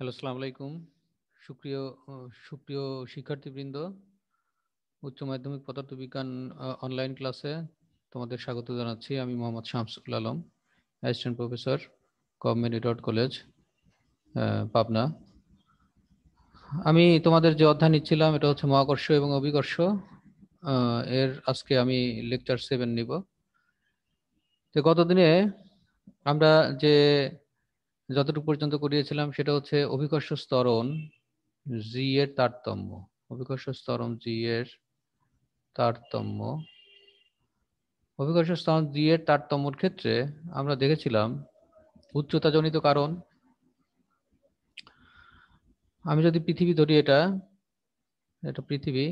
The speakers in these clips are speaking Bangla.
হ্যালো সালাম আলাইকুম সুপ্রিয় সুপ্রিয় শিক্ষার্থীবৃন্দ উচ্চ মাধ্যমিক পদার্থবিজ্ঞান অনলাইন ক্লাসে তোমাদের স্বাগত জানাচ্ছি আমি মোহাম্মদ শামসুল আলম অ্যাসিস্ট্যান্ট প্রফেসর কমেনি ডট কলেজ পাবনা আমি তোমাদের যে অধ্যায় নিচ্ছিলাম এটা হচ্ছে মহাকর্ষ এবং অভিকর্ষ এর আজকে আমি লেকচার সেভেন নিব তো গতদিনে আমরা যে যতটুকু পর্যন্ত করিয়েছিলাম সেটা হচ্ছে অভিকর্ষ স্তরণ জি এর তারতম্য অভিকর্ষ স্তরণ জি এর তারতম্য অভিকর্ষ স্তরণ জি এর তারতম্যর ক্ষেত্রে আমরা দেখেছিলাম উচ্চতাজনিত কারণ আমি যদি পৃথিবী ধরি এটা এটা পৃথিবী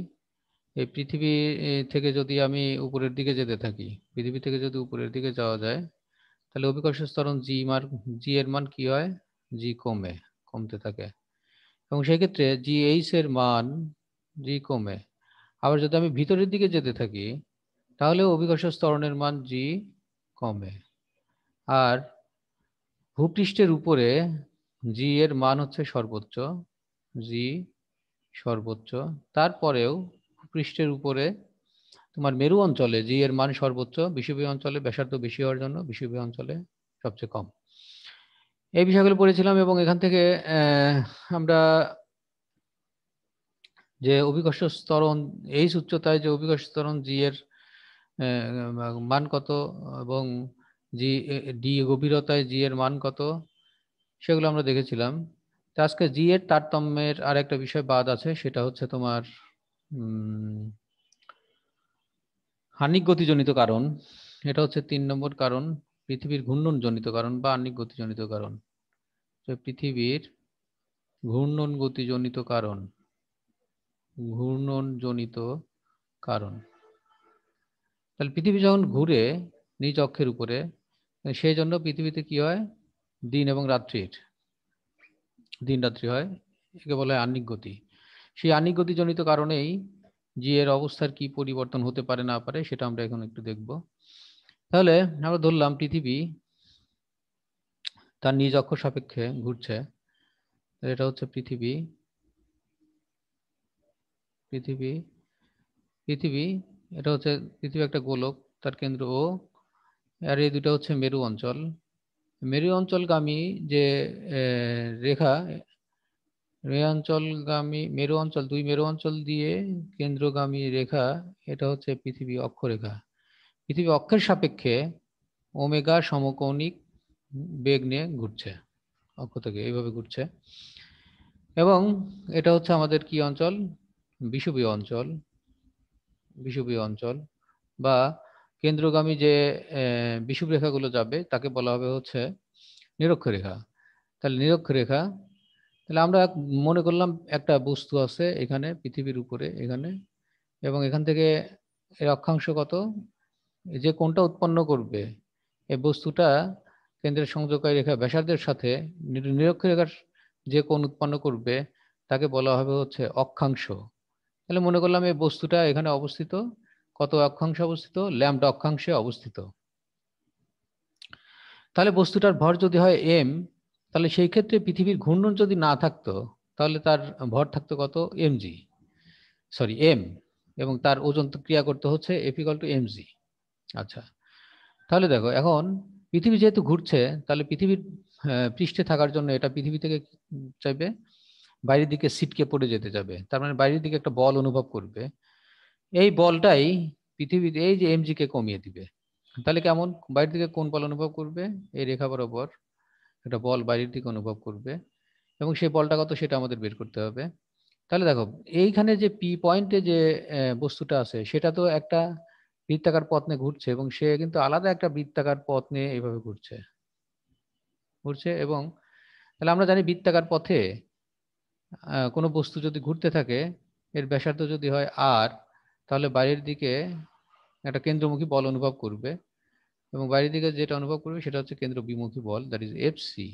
এই পৃথিবী থেকে যদি আমি উপরের দিকে যেতে থাকি পৃথিবী থেকে যদি উপরের দিকে যাওয়া যায় তাহলে অভিকর্ষ ত্বরণ জি মার জি এর মান কি হয় জি কমে কমতে থাকে এবং সেক্ষেত্রে জি এইচ এর মান জি কমে আবার যদি আমি ভিতরের দিকে যেতে থাকি তাহলে অভিকর্ষ ত্বরণের মান জি কমে আর ভূপৃষ্ঠের উপরে জি এর মান হচ্ছে সর্বোচ্চ জি সর্বোচ্চ তারপরেও ভূপৃষ্ঠের উপরে তোমার মেরু অঞ্চলে জি এর মান সর্বোচ্চ বিষুবীয় অঞ্চলে ব্যাসার্ধ বেশি হওয়ার জন্য বিষুবীয় অঞ্চলে সবচেয়ে কম এই বিষয়গুলো পড়েছিলাম এবং এখান থেকে আমরা যে অভিকর্ষ স্তরণ এই উচ্চতায় যে অভিকর্ষ স্তরণ জি এর মান কত এবং জি ডি গভীরতায় জি এর মান কত সেগুলো আমরা দেখেছিলাম তো আজকে জি এর তারতম্যের আর একটা বিষয় বাদ আছে সেটা হচ্ছে তোমার হানিক গতিজনিত কারণ এটা হচ্ছে তিন নম্বর কারণ পৃথিবীর ঘূর্ণন জনিত কারণ বা আহ্নিক গতিজনিত কারণ তো পৃথিবীর ঘূর্ণন গতিজনিত কারণ ঘূর্ণন জনিত কারণ তাহলে পৃথিবী যখন ঘুরে নিজ অক্ষের উপরে সেই জন্য পৃথিবীতে কি হয় দিন এবং রাত্রির দিন রাত্রি হয় একে বলে আর্নিক গতি সেই আর্নিক গতিজনিত কারণেই জি এর অবস্থার কি পরিবর্তন হতে পারে না পারে সেটা আমরা এখন একটু দেখব তাহলে আমরা ধরলাম পৃথিবী তার নিজ অক্ষ সাপেক্ষে ঘুরছে এটা হচ্ছে পৃথিবী পৃথিবী পৃথিবী এটা হচ্ছে পৃথিবী একটা গোলক তার কেন্দ্র ও আর এই দুটা হচ্ছে মেরু অঞ্চল মেরু অঞ্চলগামী যে রেখা মেরুঞ্চলগামী অঞ্চলগামী মেরু অঞ্চল দুই মেরু অঞ্চল দিয়ে কেন্দ্রগামী রেখা এটা হচ্ছে পৃথিবী অক্ষরেখা পৃথিবী অক্ষের সাপেক্ষে ওমেগা সমকৌণিক বেগ নিয়ে ঘুরছে অক্ষ থেকে এইভাবে ঘুরছে এবং এটা হচ্ছে আমাদের কি অঞ্চল বিষুবীয় অঞ্চল বিষুবীয় অঞ্চল বা কেন্দ্রগামী যে বিষুব রেখাগুলো যাবে তাকে বলা হবে হচ্ছে নিরক্ষরেখা তাহলে নিরক্ষরেখা তাহলে আমরা মনে করলাম একটা বস্তু আছে এখানে পৃথিবীর উপরে এখানে এবং এখান থেকে এর অক্ষাংশ কত যে কোনটা উৎপন্ন করবে এই বস্তুটা কেন্দ্রের সংযোগকারী রেখা ব্যাসার্ধের সাথে নিরক্ষরেখার যে কোন উৎপন্ন করবে তাকে বলা হবে হচ্ছে অক্ষাংশ তাহলে মনে করলাম এই বস্তুটা এখানে অবস্থিত কত অক্ষাংশে অবস্থিত ল্যাম্বডা অক্ষাংশে অবস্থিত তাহলে বস্তুটার ভর যদি হয় এম তাহলে সেই ক্ষেত্রে পৃথিবীর ঘূর্ণন যদি না থাকতো তাহলে তার ভর থাকতো কত এমজি সরি এম এবং তার ওজন ক্রিয়া করতে হচ্ছে এফিকল টু এমজি আচ্ছা তাহলে দেখো এখন পৃথিবী যেহেতু ঘুরছে তাহলে পৃথিবীর পৃষ্ঠে থাকার জন্য এটা পৃথিবী থেকে চাইবে বাইরের দিকে সিটকে পড়ে যেতে যাবে তার মানে বাইরের দিকে একটা বল অনুভব করবে এই বলটাই পৃথিবীর এই যে এমজিকে কমিয়ে দিবে তাহলে কেমন বাইরের দিকে কোন বল অনুভব করবে এই রেখা বরাবর একটা বল বাইরের দিকে অনুভব করবে এবং সেই বলটা কত সেটা আমাদের বের করতে হবে তাহলে দেখো এইখানে যে পি পয়েন্টে যে বস্তুটা আছে সেটা তো একটা বৃত্তাকার পথ নিয়ে ঘুরছে এবং সে কিন্তু আলাদা একটা বৃত্তাকার পথ নিয়ে এইভাবে ঘুরছে ঘুরছে এবং তাহলে আমরা জানি বৃত্তাকার পথে কোনো বস্তু যদি ঘুরতে থাকে এর ব্যাসার্ধ যদি হয় আর তাহলে বাইরের দিকে একটা কেন্দ্রমুখী বল অনুভব করবে এবং বাইরের দিকে যেটা অনুভব করবে সেটা হচ্ছে কেন্দ্র বিমুখী বল দ্যাট ইজ এফ সি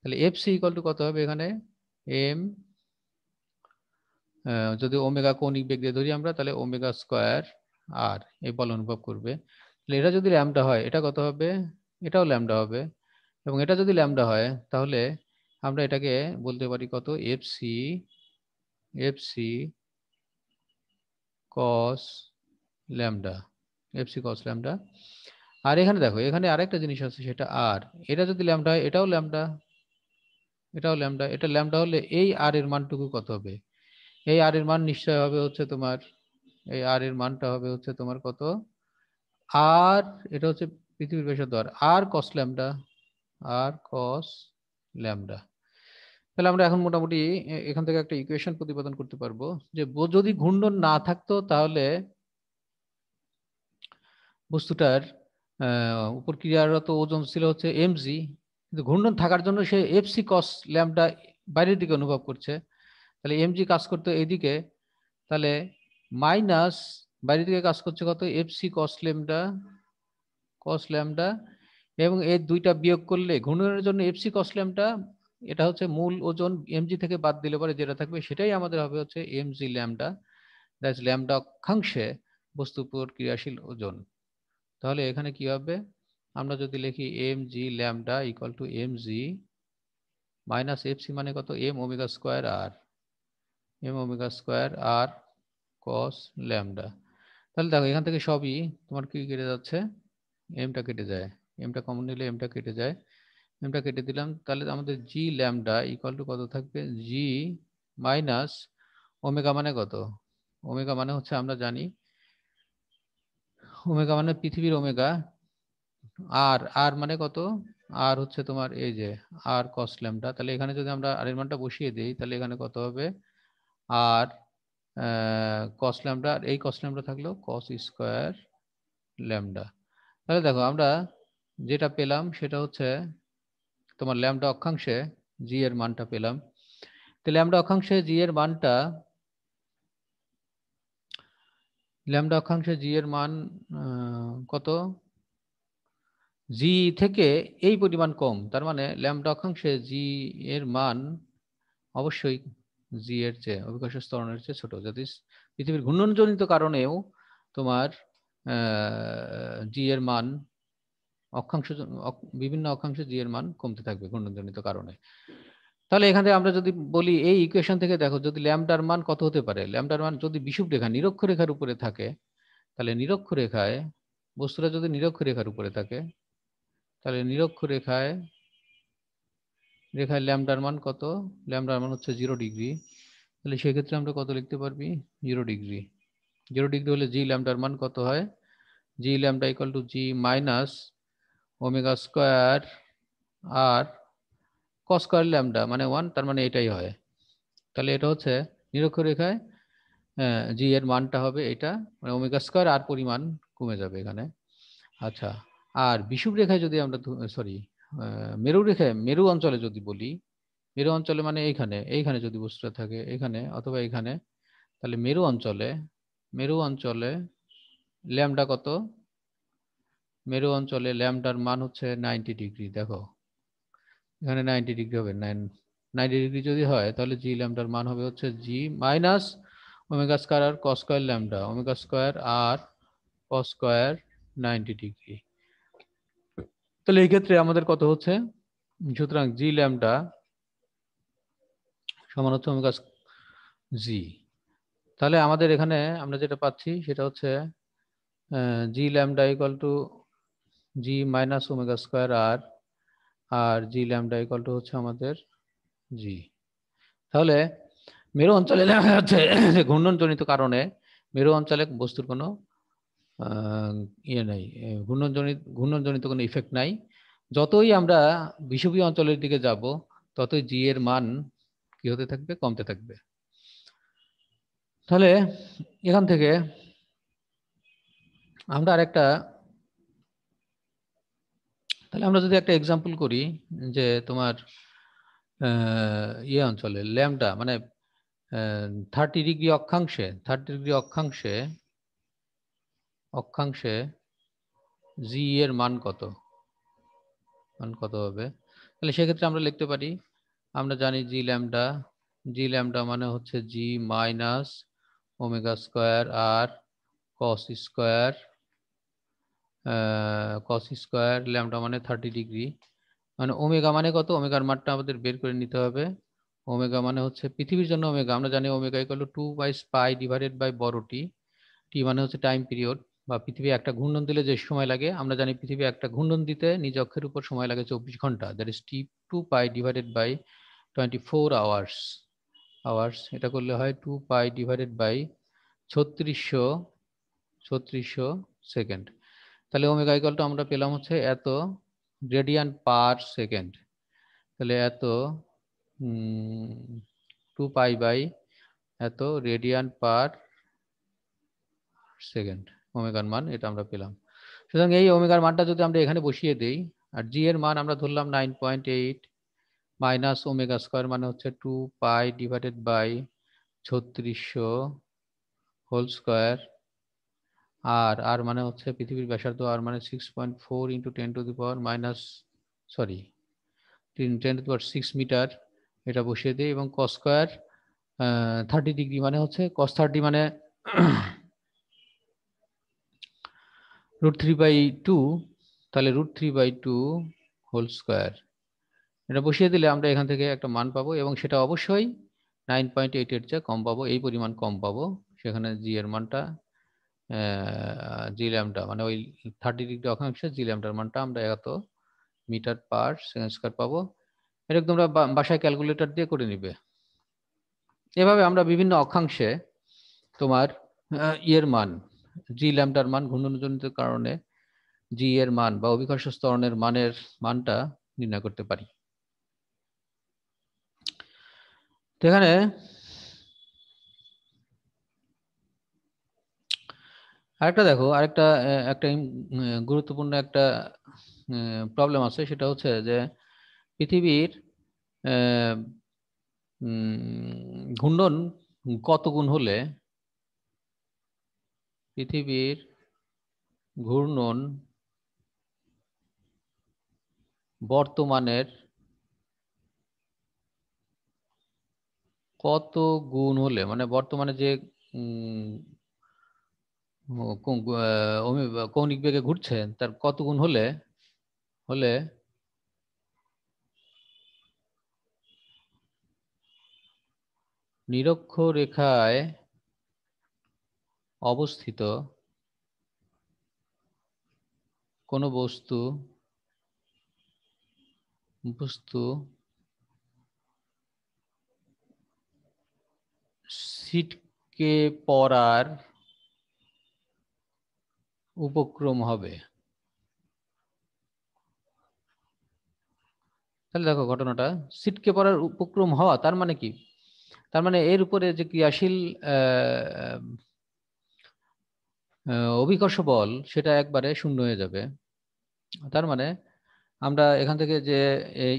তাহলে এফ সি ইকল টু কত হবে এখানে এম যদি ওমেগা কৌণিক বেগ দিয়ে ধরি আমরা তাহলে ওমেগা স্কোয়ার আর এই বল অনুভব করবে তাহলে এটা যদি ল্যামডা হয় এটা কত হবে এটাও ল্যামডা হবে এবং এটা যদি ল্যামডা হয় তাহলে আমরা এটাকে বলতে পারি কত F C F C cos lambda F C cos lambda আর এখানে দেখো এখানে আরেকটা জিনিস আছে সেটা আর এটা যদি ল্যামটা হয় এটাও ল্যামটা এটাও ল্যামটা এটা ল্যামটা হলে এই আর এর মানটুকু কত হবে এই আর এর মান নিশ্চয় হবে হচ্ছে তোমার এই আর এর মানটা হবে হচ্ছে তোমার কত আর এটা হচ্ছে পৃথিবীর বেশ দর আর কস ল্যামডা আর কস ল্যামডা তাহলে আমরা এখন মোটামুটি এখান থেকে একটা ইকুয়েশন প্রতিপাদন করতে পারবো যে যদি ঘূর্ণন না থাকতো তাহলে বস্তুটার উপরক্রিয়ারত ওজন ছিল হচ্ছে এমজি কিন্তু ঘূর্ণন থাকার জন্য সে এফসি কস ল্যাম্পটা বাইরের দিকে অনুভব করছে তাহলে এমজি কাজ করতে এইদিকে তাহলে মাইনাস বাইরের দিকে কাজ করছে কত এফসি কস ল্যাম্পটা কস ল্যাম্পটা এবং এই দুইটা বিয়োগ করলে ঘূর্ণনের জন্য এফসি কস ল্যাম্পটা এটা হচ্ছে মূল ওজন এমজি থেকে বাদ দিলে পরে যেটা থাকবে সেটাই আমাদের হবে হচ্ছে এমজি ল্যাম্পটা দ্যাটস ল্যাম্পটা অক্ষাংশে বস্তু ক্রিয়াশীল ওজন তাহলে এখানে কি হবে আমরা যদি লিখি M G lambda equal to M G minus F C মানে কত M omega square R M omega square R cos lambda তাহলে দেখো এখান থেকে সবই তোমার কি কেটে যাচ্ছে এমটা কেটে যায় এমটা কমন নিলে এমটা কেটে যায় এমটা কেটে দিলাম তাহলে আমাদের জি ল্যামডা ইকুয়াল টু কত থাকবে জি মাইনাস ওমেগা মানে কত ওমেগা মানে হচ্ছে আমরা জানি ওমেগা মানে পৃথিবীর ওমেগা আর আর মানে কত আর হচ্ছে তোমার এই যে আর কসলেমটা তাহলে এখানে যদি আমরা আর এর মানটা বসিয়ে দিই তাহলে এখানে কত হবে আর কস আর এই কস থাকলো কস স্কোয়ার ল্যামডা তাহলে দেখো আমরা যেটা পেলাম সেটা হচ্ছে তোমার ল্যামডা অক্ষাংশে জি এর মানটা পেলাম তাহলে ল্যামডা অক্ষাংশে জি এর মানটা ল্যামডা অক্ষাংশে জি এর মান কত জি থেকে এই পরিমাণ কম তার মানে ল্যামডা অক্ষাংশে জি এর মান অবশ্যই জি এর চেয়ে অভিকাশ স্তরণের চেয়ে ছোট যাতে পৃথিবীর ঘূর্ণনজনিত কারণেও তোমার জি এর মান অক্ষাংশ বিভিন্ন অক্ষাংশে জি এর মান কমতে থাকবে ঘূর্ণনজনিত কারণে তাহলে এখানে আমরা যদি বলি এই ইকুয়েশন থেকে দেখো যদি ল্যামডার মান কত হতে পারে ল্যামডার মান যদি বিষুব রেখা নিরক্ষরেখার উপরে থাকে তাহলে নিরক্ষরেখায় বস্তুটা যদি নিরক্ষরেখার উপরে থাকে তাহলে নিরক্ষরেখায় রেখায় ল্যামডার মান কত ল্যামডার মান হচ্ছে জিরো ডিগ্রি তাহলে সেক্ষেত্রে আমরা কত লিখতে পারবি জিরো ডিগ্রি জিরো ডিগ্রি হলে জি ল্যামডার মান কত হয় G lambda equal to G minus omega square R cos square lambda মানে ওয়ান তার মানে এটাই হয় তাহলে এটা হচ্ছে নিরক্ষরেখায় জি এর মানটা হবে এটা মানে ওমেগা স্কোয়ার আর পরিমাণ কমে যাবে এখানে আচ্ছা আর বিষুব রেখায় যদি আমরা সরি মেরু রেখায় মেরু অঞ্চলে যদি বলি মেরু অঞ্চলে মানে এইখানে এইখানে যদি বস্তুটা থাকে এখানে অথবা এখানে তাহলে মেরু অঞ্চলে মেরু অঞ্চলে ল্যামডা কত মেরু অঞ্চলে ল্যামডার মান হচ্ছে নাইনটি ডিগ্রি দেখো এখানে নাইনটি ডিগ্রি হবে নাইন নাইনটি ডিগ্রি যদি হয় তাহলে জি ল্যামডার মান হবে হচ্ছে G minus omega square R cos square lambda omega square R cos square ninety degree তাহলে এই ক্ষেত্রে আমাদের কত হচ্ছে সুতরাং জি ল্যামডা সমান হচ্ছে ওমেগা জি তাহলে আমাদের এখানে আমরা যেটা পাচ্ছি সেটা হচ্ছে G lambda equal to G minus omega square R আর জি ল্যামডা ইকল টু হচ্ছে আমাদের জি তাহলে মেরু অঞ্চলে দেখা যাচ্ছে ঘূর্ণনজনিত কারণে মেরু অঞ্চলে বস্তুর কোনো ইয়ে নাই ঘূর্ণনজনিত ঘূর্ণনজনিত কোনো ইফেক্ট নাই যতই আমরা বিষুবীয় অঞ্চলের দিকে যাব ততই জি এর মান কি হতে থাকবে কমতে থাকবে তাহলে এখান থেকে আমরা আরেকটা তাহলে আমরা যদি একটা এক্সাম্পল করি যে তোমার ইয়ে অঞ্চলে ল্যামটা মানে থার্টি ডিগ্রি অক্ষাংশে থার্টি ডিগ্রি অক্ষাংশে অক্ষাংশে জি এর মান কত মান কত হবে তাহলে সেক্ষেত্রে আমরা লিখতে পারি আমরা জানি জি ল্যামটা জি ল্যামটা মানে হচ্ছে G minus omega square R cos square cos square lambda মানে থার্টি ডিগ্রি মানে ওমেগা মানে কত ওমেগার মাঠটা আমাদের বের করে নিতে হবে ওমেগা মানে হচ্ছে পৃথিবীর জন্য ওমেগা আমরা জানি omega equal to by spy divided by বড় টি টি মানে হচ্ছে টাইম পিরিয়ড বা পৃথিবী একটা ঘূর্ণন দিলে যে সময় লাগে আমরা জানি পৃথিবী একটা ঘূর্ণন দিতে নিজ অক্ষের উপর সময় লাগে চব্বিশ ঘন্টা that is T two pi divided by twenty four hours hours এটা করলে হয় টু পাই ডিভাইডেড বাই ছত্রিশশো ছত্রিশশো সেকেন্ড তাহলে ওমেগা ইকাল টু আমরা পেলাম হচ্ছে এত রেডিয়ান পার সেকেন্ড তাহলে এত টু পাই বাই এত রেডিয়ান পার সেকেন্ড ওমেগার মান এটা আমরা পেলাম সুতরাং এই ওমেগার মানটা যদি আমরা এখানে বসিয়ে দিই আর জি এর মান আমরা ধরলাম nine point eight minus omega square মানে হচ্ছে টু পাই ডিভাইডেড বাই ছত্রিশশো হোল স্কোয়ার আর আর মানে হচ্ছে পৃথিবীর ব্যাসার্ধ আর মানে six point four into ten to the power minus sorry ten to power six meter এটা বসিয়ে দিই এবং কস স্কোয়ার থার্টি ডিগ্রি মানে হচ্ছে কস থার্টি মানে রুট থ্রি বাই টু তাহলে root three by two whole square এটা বসিয়ে দিলে আমরা এখান থেকে একটা মান পাবো এবং সেটা অবশ্যই নাইন পয়েন্ট এইট এর চেয়ে কম পাবো এই পরিমাণ কম পাবো সেখানে জি এর মানটা জি ল্যামডা মানে ওই থার্টি ডিগ্রি অক্ষাংশে জি ল্যামডার মানটা আমরা এত মিটার পার সেকেন্ড স্কোয়ার পাবো এটা তোমরা বাসায় ক্যালকুলেটর দিয়ে করে নিবে এভাবে আমরা বিভিন্ন অক্ষাংশে তোমার ইয়ের মান জি ল্যামটার মান ঘূর্ণনজনিত কারণে জি এর মান বা অভিকর্ষ স্তরণের মানের মানটা নির্ণয় করতে পারি এখানে আরেকটা দেখো আরেকটা একটা গুরুত্বপূর্ণ একটা প্রবলেম আছে সেটা হচ্ছে যে পৃথিবীর ঘূর্ণন কত গুণ হলে পৃথিবীর ঘূর্ণন বর্তমানের কত গুণ হলে মানে বর্তমানে যে কৌণিক বেগে ঘুরছে তার কত গুণ হলে হলে নিরক্ষ রেখায় অবস্থিত কোনো বস্তু বস্তু সিটকে পড়ার উপক্রম হবে তাহলে দেখো ঘটনাটা সিটকে পড়ার উপক্রম হওয়া তার মানে কি তার মানে এর উপরে যে ক্রিয়াশীল অভিকর্ষ বল সেটা একবারে শূন্য হয়ে যাবে তার মানে আমরা এখান থেকে যে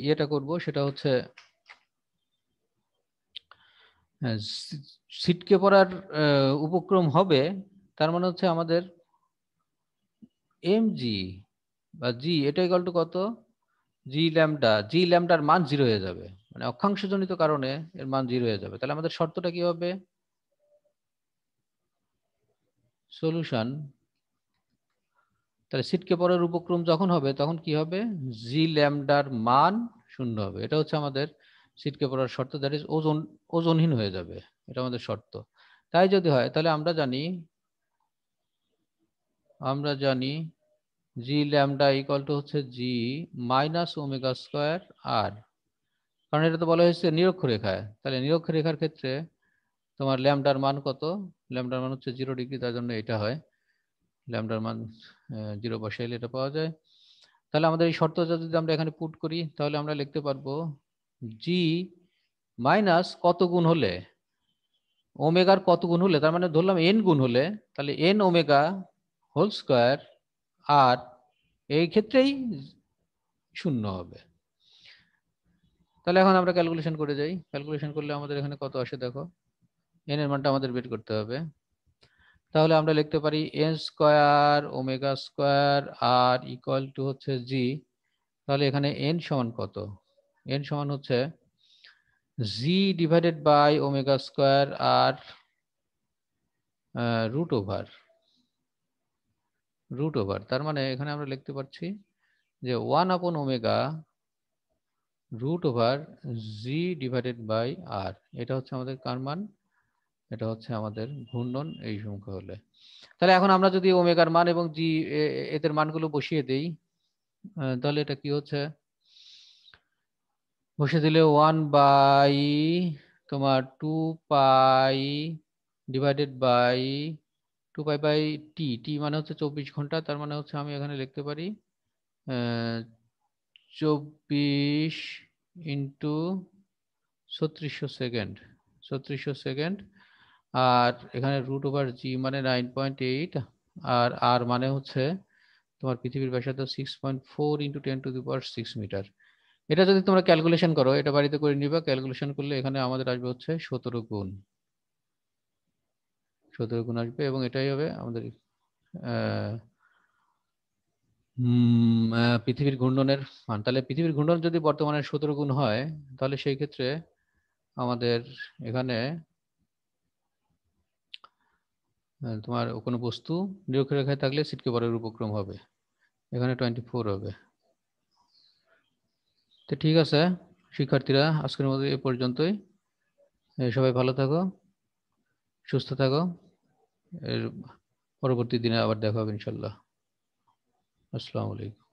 ইয়েটা করব সেটা হচ্ছে সিটকে পড়ার উপক্রম হবে তার মানে হচ্ছে আমাদের এম জি বা জি এটা ইকাল টু কত জি ল্যামডা জি ল্যামডার মান জিরো হয়ে যাবে মানে অক্ষাংশজনিত কারণে এর মান জিরো হয়ে যাবে তাহলে আমাদের শর্তটা কি হবে সলিউশন তাহলে সিটকে পরের উপক্রম যখন হবে তখন কি হবে জি ল্যামডার মান শূন্য হবে এটা হচ্ছে আমাদের সিটকে পড়ার শর্ত দ্যাট ইজ ওজন ওজনহীন হয়ে যাবে এটা আমাদের শর্ত তাই যদি হয় তাহলে আমরা জানি আমরা জানি জি ল্যামডা ইকাল টু হচ্ছে G minus omega square R কারণ এটা তো বলা হয়েছে নিরক্ষরেখায় তাহলে নিরক্ষরেখার ক্ষেত্রে তোমার ল্যামডার মান কত ল্যামডার মান হচ্ছে জিরো ডিগ্রি তার জন্য এটা হয় ল্যামডার মান জিরো বসাইলে এটা পাওয়া যায় তাহলে আমাদের এই শর্ত যদি আমরা এখানে পুট করি তাহলে আমরা লিখতে পারবো জি মাইনাস কত গুণ হলে ওমেগার কত গুণ হলে তার মানে ধরলাম এন গুণ হলে তাহলে N omega whole square R এই ক্ষেত্রেই শূন্য হবে তাহলে এখন আমরা ক্যালকুলেশন করে যাই ক্যালকুলেশন করলে আমাদের এখানে কত আসে দেখো এন এর মানটা আমাদের বের করতে হবে তাহলে আমরা লিখতে পারি N square omega square R equal to হচ্ছে জি তাহলে এখানে এন সমান কত এন সমান হচ্ছে G divided by omega square R root over root over তার মানে এখানে আমরা লিখতে পারছি যে one upon omega root over G divided by R এটা হচ্ছে আমাদের কার মান এটা হচ্ছে আমাদের ঘূর্ণন এই সংখ্যা হলে তাহলে এখন আমরা যদি ওমেগার মান এবং জি এদের মানগুলো বসিয়ে দেই তাহলে এটা কি হচ্ছে বসে দিলে ওয়ান বাই তোমার two pi divided by two pi by T T মানে হচ্ছে চব্বিশ ঘন্টা তার মানে হচ্ছে আমি এখানে লিখতে পারি চব্বিশ ইন্টু ছত্রিশশো সেকেন্ড ছত্রিশশো সেকেন্ড আর এখানে রুট ওভার জি মানে নাইন পয়েন্ট এইট আর আর মানে হচ্ছে তোমার পৃথিবীর ব্যাসার্ধ six point four into ten to the power six meter এটা যদি তোমরা ক্যালকুলেশন করো এটা বাড়িতে করে নিবা ক্যালকুলেশন করলে এখানে আমাদের আসবে হচ্ছে সতেরো গুণ সতেরো গুণ আসবে এবং এটাই হবে আমাদের পৃথিবীর ঘূর্ণনের মান তাহলে পৃথিবীর ঘূর্ণন যদি বর্তমানে সতেরো গুণ হয় তাহলে সেই ক্ষেত্রে আমাদের এখানে তোমার কোনো বস্তু রেখায় থাকলে সিটকে বড় উপক্রম হবে এখানে টোয়েন্টি ফোর হবে তো ঠিক আছে শিক্ষার্থীরা আজকের মধ্যে এ পর্যন্তই সবাই ভালো থাকো সুস্থ থাকো এর পরবর্তী দিনে আবার দেখা হবে ইনশাল্লাহ আসসালামু আলাইকুম